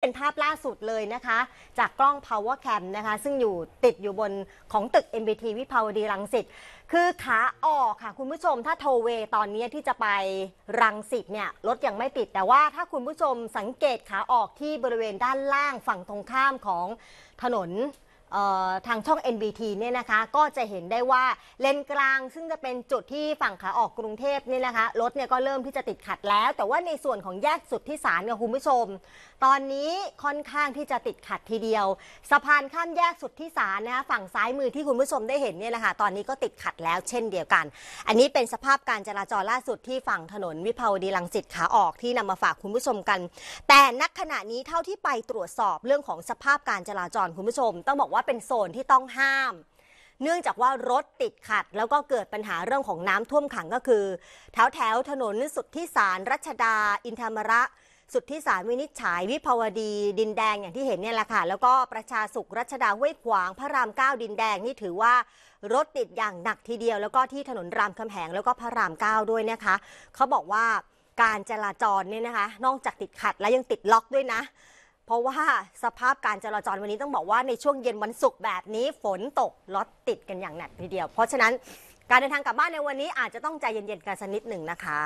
เป็นภาพล่าสุดเลยนะคะจากกล้อง power cam นะคะ ซึ่งอยู่ติดอยู่บนของตึก MBT วิภาวดีรังสิต คือขาออกค่ะ คุณผู้ชมถ้าโทเวตอนนี้ที่จะไปรังสิตเนี่ย รถยังไม่ติดแต่ว่าถ้าคุณผู้ชมสังเกตขาออกที่บริเวณด้านล่างฝั่งตรงข้ามของถนนทางช่อง NBT เนี่ยนะคะก็จะเห็นได้ว่าเลนกลางซึ่งจะเป็นจุดที่ฝั่งขาออกกรุงเทพเนี่ยนะคะรถเนี่ยก็เริ่มที่จะติดขัดแล้ว แต่ว่าในส่วนของแยกสุดที่สารเนี่ยคุณผู้ชม ตอนนี้ค่อนข้างที่จะติดขัดทีเดียวสะพานข้ามแยกสุดที่สารนะคะฝั่งซ้ายมือที่คุณผู้ชมได้เห็นเนี่ยนะคะตอนนี้ก็ติดขัดแล้วเช่นเดียวกัน อันนี้เป็นสภาพการจราจรล่าสุดที่ฝั่งถนนวิภาวดีลังสิตขาออกที่นำมาฝากคุณผู้ชมกัน แต่นักขณะนี้เท่าที่ไปตรวจสอบเรื่องของสภาพการจราจรคุณผู้ชม ต้องบอกว่าว่าเป็นโซนที่ต้องห้าม เนื่องจากว่ารถติดขัดแล้วก็เกิดปัญหาเรื่องของน้ำท่วมขังก็คือแถวแถวถนนสุดที่สารรัชดาอินทรมระ สุดที่สารวินิจฉัยวิภาวดีดินแดงอย่างที่เห็นเนี่ยแหละค่ะแล้วก็ประชาสุขรัชดาห้วยขวางพระรามเก้าดินแดงนี่ถือว่า รถติดอย่างหนักทีเดียวแล้วก็ที่ถนนรามคำแหงแล้วก็พระรามเก้าด้วยนะคะเขาบอกว่าการจราจรเนี่ยนะคะ นอกจากติดขัดแล้วยังติดล็อกด้วยนะเพราะว่าสภาพการจราจรวันนี้ต้องบอกว่าในช่วงเย็นวันศุกร์แบบนี้ฝนตกรถติดกันอย่างหนักทีเดียว เพราะฉะนั้นการเดินทางกลับบ้านในวันนี้อาจจะต้องใจเย็นๆกันสักนิดหนึ่งนะคะ